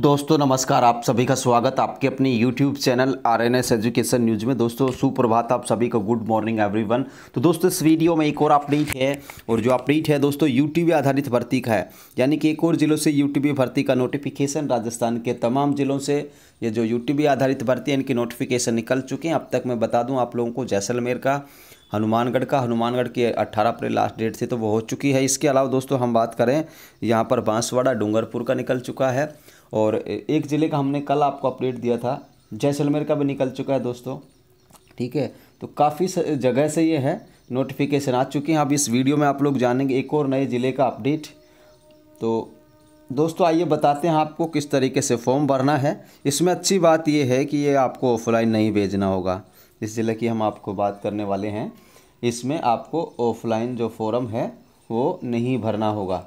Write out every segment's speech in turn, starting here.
दोस्तों नमस्कार आप सभी का स्वागत आपके अपने YouTube channel R N S education news में दोस्तों सुप्रभात आप सभी का गुड मॉर्निंग एवरीवन तो दोस्तों इस वीडियो में एक और अपडेट है और जो अपडेट है दोस्तों यूटीबी आधारित भर्ती का है यानी कि एक और जिलों से यूटीबी भर्ती का नोटिफिकेशन राजस्थान के तमाम जिलों से ये जो यूटीबी आधारित भर्ती है इनकी नोटिफिकेशन निकल चुके हैं अब तक मैं बता दूँ आप लोगों को जैसलमेर का हनुमानगढ़ का हनुमानगढ़ की 18 अप्रैल लास्ट डेट से तो वो हो चुकी है इसके अलावा दोस्तों हम बात करें यहाँ पर बांसवाड़ा डूंगरपुर का निकल चुका है और एक ज़िले का हमने कल आपको अपडेट दिया था जैसलमेर का भी निकल चुका है दोस्तों ठीक है तो काफ़ी जगह से ये है नोटिफिकेशन आ चुकी हैं अब इस वीडियो में आप लोग जानेंगे एक और नए ज़िले का अपडेट तो दोस्तों आइए बताते हैं आपको किस तरीके से फॉर्म भरना है इसमें अच्छी बात यह है कि ये आपको ऑफलाइन नहीं भेजना होगा इस ज़िले की हम आपको बात करने वाले हैं इसमें आपको ऑफलाइन जो फॉर्म है वो नहीं भरना होगा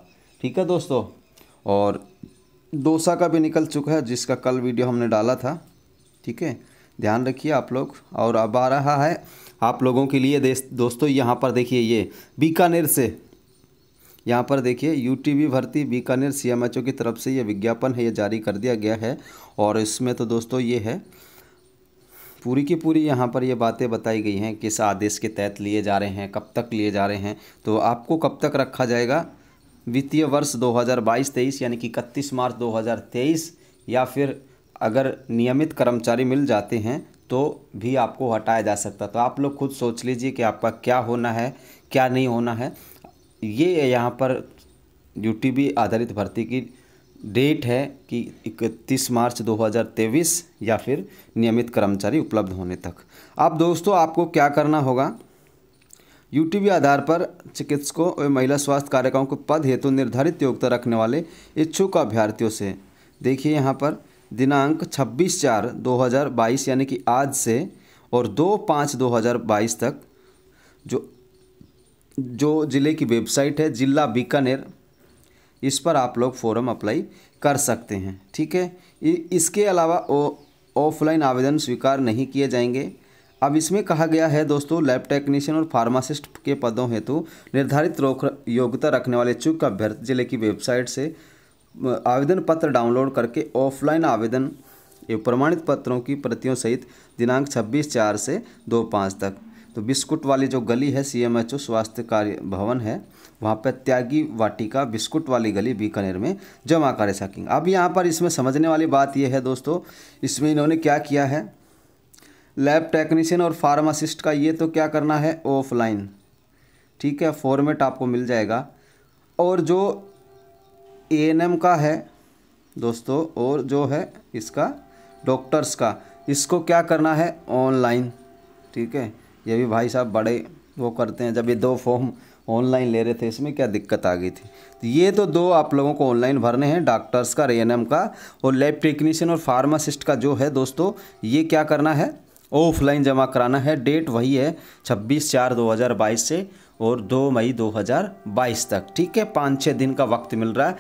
ठीक है दोस्तों और दोसा का भी निकल चुका है जिसका कल वीडियो हमने डाला था ठीक है ध्यान रखिए आप लोग और अब आ रहा है आप लोगों के लिए दोस्तों यहाँ पर देखिए ये बीकानेर से यहाँ पर देखिए यू भर्ती बीकानेर सीएमएचओ की तरफ से ये विज्ञापन है ये जारी कर दिया गया है और इसमें तो दोस्तों ये है पूरी की पूरी यहाँ पर ये यह बातें बताई गई हैं किस आदेश के तहत लिए जा रहे हैं कब तक लिए जा रहे हैं तो आपको कब तक रखा जाएगा वित्तीय वर्ष 2022-23 यानी कि इकतीस मार्च 2023 या फिर अगर नियमित कर्मचारी मिल जाते हैं तो भी आपको हटाया जा सकता तो आप लोग खुद सोच लीजिए कि आपका क्या होना है क्या नहीं होना है ये यहाँ पर यू आधारित भर्ती की डेट है कि 31 मार्च 2023 या फिर नियमित कर्मचारी उपलब्ध होने तक अब दोस्तों आपको क्या करना होगा यूटीबी आधार पर चिकित्सकों एवं महिला स्वास्थ्य कार्यक्रमों के पद हेतु तो निर्धारित योग्यता रखने वाले इच्छुक अभ्यर्थियों से देखिए यहाँ पर दिनांक 26 चार 2022 यानी कि आज से और 2 पाँच 2022 तक जो जो ज़िले की वेबसाइट है जिला बीकानेर इस पर आप लोग फॉरम अप्लाई कर सकते हैं ठीक है इसके अलावा ऑफलाइन आवेदन स्वीकार नहीं किए जाएंगे अब इसमें कहा गया है दोस्तों लैब टेक्नीशियन और फार्मासिस्ट के पदों हेतु निर्धारित रोक योग्यता रखने वाले चुक अभ्यर्थी जिले की वेबसाइट से आवेदन पत्र डाउनलोड करके ऑफलाइन आवेदन प्रमाणित पत्रों की प्रतियों सहित दिनांक 26 चार से दो पाँच तक तो बिस्कुट वाली जो गली है सीएमएचओ स्वास्थ्य कार्य भवन है वहाँ पर त्यागी वाटिका बिस्कुट वाली गली बीकानेर में जमा कर सकेंगे अब यहाँ पर इसमें समझने वाली बात यह है दोस्तों इसमें इन्होंने क्या किया है लैब टेक्नीशियन और फार्मासिस्ट का ये तो क्या करना है ऑफलाइन ठीक है फॉर्मेट आपको मिल जाएगा और जो ए का है दोस्तों और जो है इसका डॉक्टर्स का इसको क्या करना है ऑनलाइन ठीक है ये भी भाई साहब बड़े वो करते हैं जब ये दो फॉर्म ऑनलाइन ले रहे थे इसमें क्या दिक्कत आ गई थी तो ये तो दो आप लोगों को ऑनलाइन भरने हैं डॉक्टर्स का रे का और लैब टेक्नीशियन और फार्मासिस्ट का जो है दोस्तों ये क्या करना है ऑफलाइन जमा कराना है डेट वही है 26 चार 2022 से और 2 मई 2022 तक ठीक है पाँच छः दिन का वक्त मिल रहा है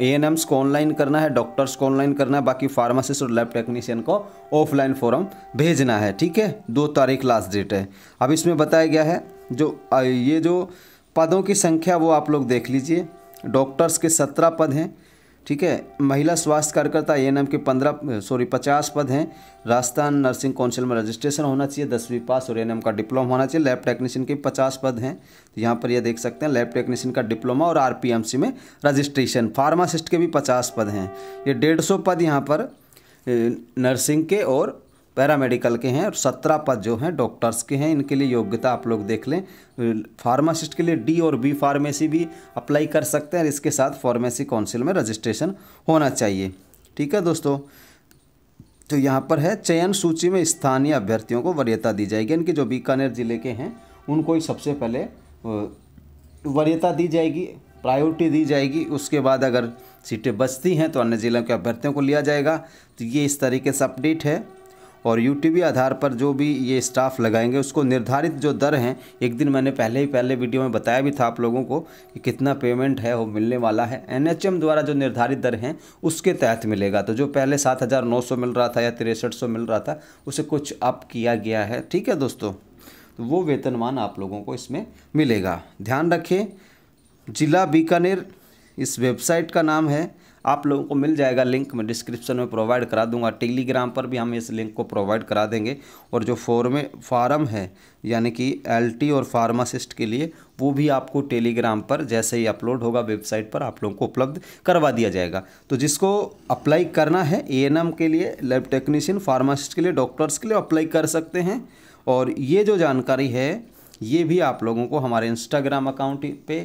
ए एन एम्स को ऑनलाइन करना है डॉक्टर्स को ऑनलाइन करना है बाकी फार्मासिस्ट और लैब टेक्नीशियन को ऑफलाइन फॉर्म भेजना है ठीक है दो तारीख लास्ट डेट है अब इसमें बताया गया है जो ये जो पदों की संख्या वो आप लोग देख लीजिए डॉक्टर्स के सत्रह पद हैं ठीक है महिला स्वास्थ्य कार्यकर्ता ए एन एम के पंद्रह सॉरी पचास पद हैं राजस्थान नर्सिंग काउंसिल में रजिस्ट्रेशन होना चाहिए दसवीं पास और एन का डिप्लोमा होना चाहिए लैब टेक्नीशियन के पचास पद हैं तो यहाँ पर ये यह देख सकते हैं लैब टेक्नीशियन का डिप्लोमा और आर में रजिस्ट्रेशन फार्मासिस्ट के भी पचास पद हैं ये डेढ़ सौ पद यहाँ पर नर्सिंग के और पैरामेडिकल के हैं और सत्रह पद जो हैं डॉक्टर्स के हैं इनके लिए योग्यता आप लोग देख लें फार्मासिस्ट के लिए डी और बी फार्मेसी भी अप्लाई कर सकते हैं और इसके साथ फार्मेसी काउंसिल में रजिस्ट्रेशन होना चाहिए ठीक है दोस्तों तो यहाँ पर है चयन सूची में स्थानीय अभ्यर्थियों को वरीयता दी जाएगी इनके जो बीकानेर ज़िले के हैं उनको ही सबसे पहले वरीयता दी जाएगी प्रायोरिटी दी जाएगी उसके बाद अगर सीटें बचती हैं तो अन्य ज़िलों के अभ्यर्थियों को लिया जाएगा तो ये इस तरीके से अपडेट है और यूटीबी आधार पर जो भी ये स्टाफ लगाएंगे उसको निर्धारित जो दर हैं एक दिन मैंने पहले ही पहले वीडियो में बताया भी था आप लोगों को कि कितना पेमेंट है वो मिलने वाला है एनएचएम द्वारा जो निर्धारित दर हैं उसके तहत मिलेगा तो जो पहले सात हज़ार नौ सौ मिल रहा था या तिरसठ सौ मिल रहा था उसे कुछ अप किया गया है ठीक है दोस्तों तो वो वेतनमान आप लोगों को इसमें मिलेगा ध्यान रखें जिला बीकानेर इस वेबसाइट का नाम है आप लोगों को मिल जाएगा लिंक मैं डिस्क्रिप्शन में प्रोवाइड करा दूंगा टेलीग्राम पर भी हम इस लिंक को प्रोवाइड करा देंगे और जो फॉर्म फार्म है यानी कि एलटी और फार्मासिस्ट के लिए वो भी आपको टेलीग्राम पर जैसे ही अपलोड होगा वेबसाइट पर आप लोगों को उपलब्ध करवा दिया जाएगा तो जिसको अप्लाई करना है ए के लिए लैब टेक्नीशियन फार्मासिस्ट के लिए डॉक्टर्स के लिए अप्लाई कर सकते हैं और ये जो जानकारी है ये भी आप लोगों को हमारे इंस्टाग्राम अकाउंट पे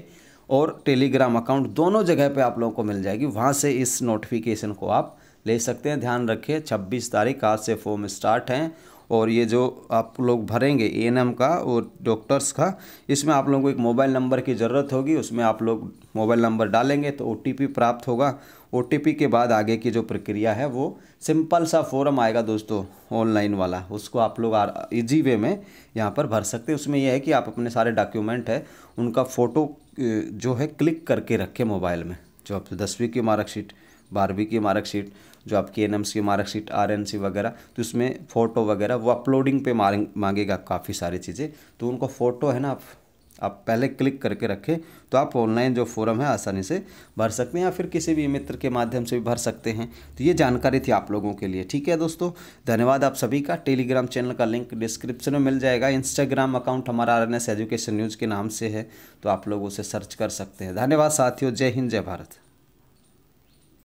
और टेलीग्राम अकाउंट दोनों जगह पे आप लोगों को मिल जाएगी वहाँ से इस नोटिफिकेशन को आप ले सकते हैं ध्यान रखिए 26 तारीख आज से फॉर्म स्टार्ट हैं और ये जो आप लोग भरेंगे ए का और डॉक्टर्स का इसमें आप लोगों को एक मोबाइल नंबर की ज़रूरत होगी उसमें आप लोग मोबाइल नंबर डालेंगे तो ओ प्राप्त होगा ओ के बाद आगे की जो प्रक्रिया है वो सिंपल सा फॉर्म आएगा दोस्तों ऑनलाइन वाला उसको आप लोग इजी वे में यहाँ पर भर सकते हैं उसमें यह है कि आप अपने सारे डॉक्यूमेंट है उनका फ़ोटो जो है क्लिक करके रखें मोबाइल में जो आप दसवीं की मार्कशीट बारहवीं की मार्कशीट जो आपकी N M C marksheet R N C वगैरह तो उसमें फ़ोटो वगैरह वो अपलोडिंग पे मांगेगा काफ़ी सारी चीज़ें तो उनको फ़ोटो है ना आप आप पहले क्लिक करके रखें तो आप ऑनलाइन जो फॉर्म है आसानी से भर सकते हैं या फिर किसी भी मित्र के माध्यम से भी भर सकते हैं तो ये जानकारी थी आप लोगों के लिए ठीक है दोस्तों धन्यवाद आप सभी का टेलीग्राम चैनल का लिंक डिस्क्रिप्शन में मिल जाएगा इंस्टाग्राम अकाउंट हमारा आर एजुकेशन न्यूज़ के नाम से है तो आप लोग उसे सर्च कर सकते हैं धन्यवाद साथियों जय हिंद जय भारत